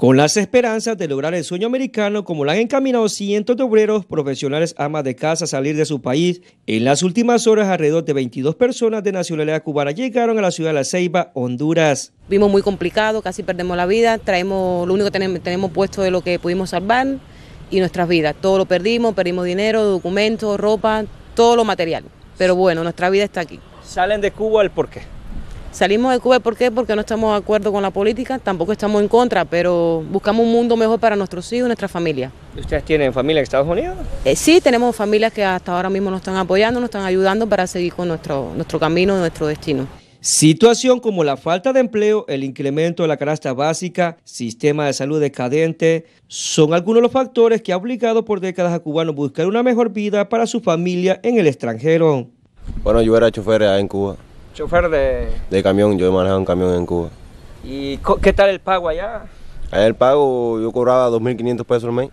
Con las esperanzas de lograr el sueño americano, como lo han encaminado cientos de obreros, profesionales, amas de casa a salir de su país, en las últimas horas alrededor de 22 personas de nacionalidad cubana llegaron a la ciudad de La Ceiba, Honduras. Vimos muy complicado, casi perdemos la vida, traemos lo único que tenemos, puesto de lo que pudimos salvar y nuestras vidas. Todo lo perdimos, perdimos dinero, documentos, ropa, todo lo material. Pero bueno, nuestra vida está aquí. ¿Salen de Cuba el porqué. Salimos de Cuba, ¿por qué? Porque no estamos de acuerdo con la política, tampoco estamos en contra, pero buscamos un mundo mejor para nuestros hijos y nuestra familia. ¿Ustedes tienen familia en Estados Unidos? Eh, sí, tenemos familias que hasta ahora mismo nos están apoyando, nos están ayudando para seguir con nuestro, nuestro camino, nuestro destino. Situación como la falta de empleo, el incremento de la canasta básica, sistema de salud decadente, son algunos de los factores que ha obligado por décadas a cubanos buscar una mejor vida para su familia en el extranjero. Bueno, yo era chofer en Cuba. ¿Chofer de...? De camión, yo he manejado un camión en Cuba. ¿Y qué tal el pago allá? el pago yo cobraba 2.500 pesos al mes,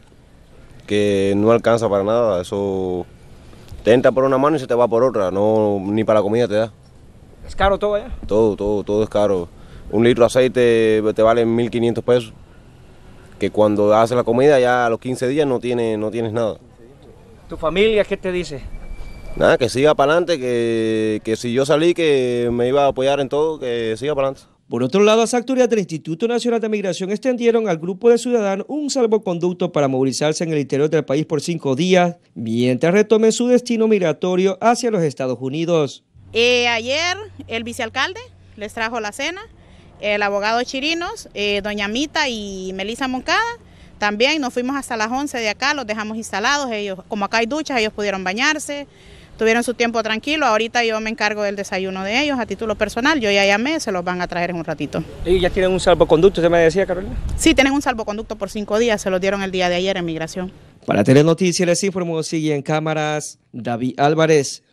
que no alcanza para nada, eso... Te entra por una mano y se te va por otra, no ni para la comida te da. ¿Es caro todo allá? Todo, todo, todo es caro. Un litro de aceite te vale 1.500 pesos, que cuando haces la comida ya a los 15 días no, tiene, no tienes nada. ¿Tu familia qué te dice? nada, que siga para adelante, que, si yo salí, que me iba a apoyar en todo, que siga para adelante. Por otro lado, las autoridades del Instituto Nacional de Migración extendieron al grupo de ciudadanos un salvoconducto para movilizarse en el interior del país por cinco días, mientras retomen su destino migratorio hacia los Estados Unidos. Eh, ayer el vicealcalde les trajo la cena, el abogado Chirinos, eh, doña Mita y Melisa Moncada. También nos fuimos hasta las 11 de acá, los dejamos instalados, ellos, como acá hay duchas, ellos pudieron bañarse, tuvieron su tiempo tranquilo. Ahorita yo me encargo del desayuno de ellos a título personal. Yo ya llamé, se los van a traer en un ratito. ¿Y ya tienen un salvoconducto, se me decía, Carolina? Sí, tienen un salvoconducto por cinco días. Se los dieron el día de ayer en migración. Para Telenoticias les informó, sigue en cámaras David Álvarez.